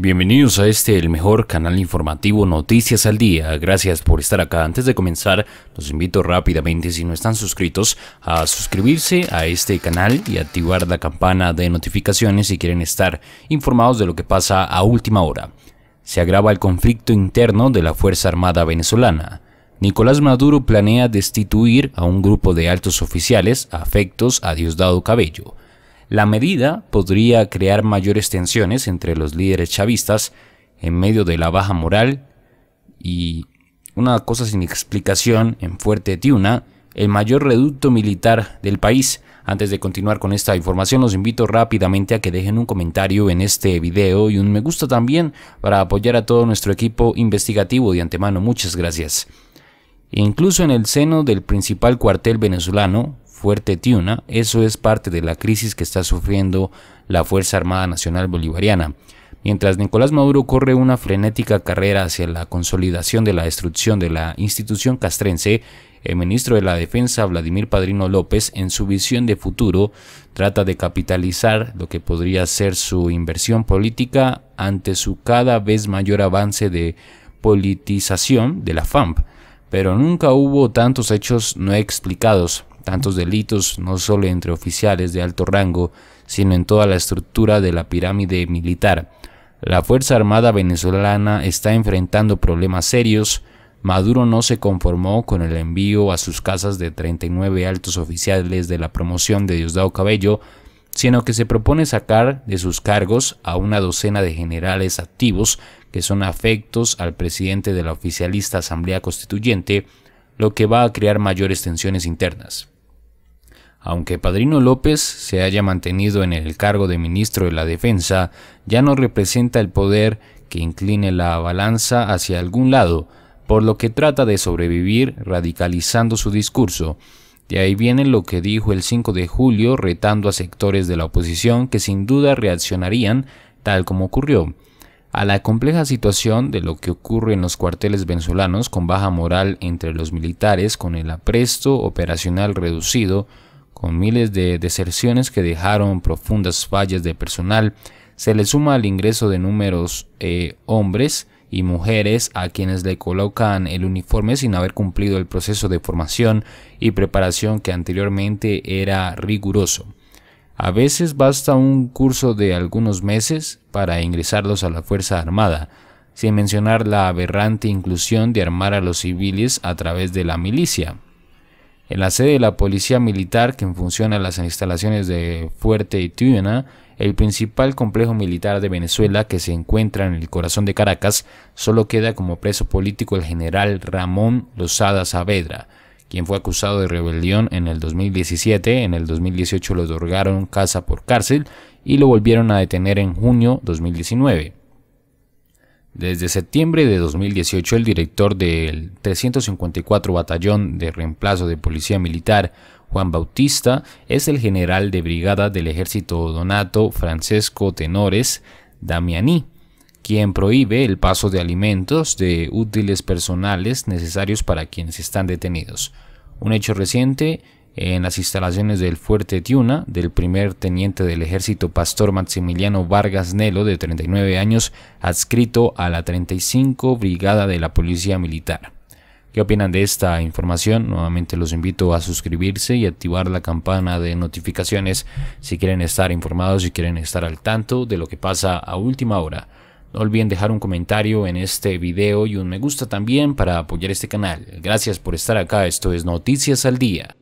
Bienvenidos a este, el mejor canal informativo Noticias al Día. Gracias por estar acá. Antes de comenzar, los invito rápidamente, si no están suscritos, a suscribirse a este canal y activar la campana de notificaciones si quieren estar informados de lo que pasa a última hora. Se agrava el conflicto interno de la Fuerza Armada venezolana. Nicolás Maduro planea destituir a un grupo de altos oficiales afectos a Diosdado Cabello la medida podría crear mayores tensiones entre los líderes chavistas en medio de la baja moral y una cosa sin explicación en Fuerte Tiuna, el mayor reducto militar del país. Antes de continuar con esta información, los invito rápidamente a que dejen un comentario en este video y un me gusta también para apoyar a todo nuestro equipo investigativo de antemano. Muchas gracias. E incluso en el seno del principal cuartel venezolano, fuerte Tiuna, eso es parte de la crisis que está sufriendo la Fuerza Armada Nacional Bolivariana. Mientras Nicolás Maduro corre una frenética carrera hacia la consolidación de la destrucción de la institución castrense, el ministro de la Defensa, Vladimir Padrino López, en su visión de futuro, trata de capitalizar lo que podría ser su inversión política ante su cada vez mayor avance de politización de la FAMP. Pero nunca hubo tantos hechos no explicados tantos delitos no solo entre oficiales de alto rango, sino en toda la estructura de la pirámide militar. La Fuerza Armada venezolana está enfrentando problemas serios. Maduro no se conformó con el envío a sus casas de 39 altos oficiales de la promoción de Diosdado Cabello, sino que se propone sacar de sus cargos a una docena de generales activos que son afectos al presidente de la oficialista Asamblea Constituyente, lo que va a crear mayores tensiones internas. Aunque Padrino López se haya mantenido en el cargo de ministro de la Defensa, ya no representa el poder que incline la balanza hacia algún lado, por lo que trata de sobrevivir radicalizando su discurso. De ahí viene lo que dijo el 5 de julio retando a sectores de la oposición que sin duda reaccionarían tal como ocurrió. A la compleja situación de lo que ocurre en los cuarteles venezolanos con baja moral entre los militares con el apresto operacional reducido, con miles de deserciones que dejaron profundas fallas de personal, se le suma al ingreso de números eh, hombres y mujeres a quienes le colocan el uniforme sin haber cumplido el proceso de formación y preparación que anteriormente era riguroso. A veces basta un curso de algunos meses para ingresarlos a la Fuerza Armada, sin mencionar la aberrante inclusión de armar a los civiles a través de la milicia. En la sede de la Policía Militar, que funciona en las instalaciones de Fuerte Tuyena, el principal complejo militar de Venezuela que se encuentra en el corazón de Caracas, solo queda como preso político el general Ramón Lozada Saavedra, quien fue acusado de rebelión en el 2017, en el 2018 lo otorgaron casa por cárcel y lo volvieron a detener en junio 2019. Desde septiembre de 2018, el director del 354 Batallón de Reemplazo de Policía Militar, Juan Bautista, es el general de brigada del ejército Donato Francesco Tenores Damiani, quien prohíbe el paso de alimentos de útiles personales necesarios para quienes están detenidos. Un hecho reciente en las instalaciones del Fuerte Tiuna del primer teniente del ejército Pastor Maximiliano Vargas Nelo, de 39 años, adscrito a la 35 Brigada de la Policía Militar. ¿Qué opinan de esta información? Nuevamente los invito a suscribirse y activar la campana de notificaciones si quieren estar informados, si quieren estar al tanto de lo que pasa a última hora. No olviden dejar un comentario en este video y un me gusta también para apoyar este canal. Gracias por estar acá, esto es Noticias al Día.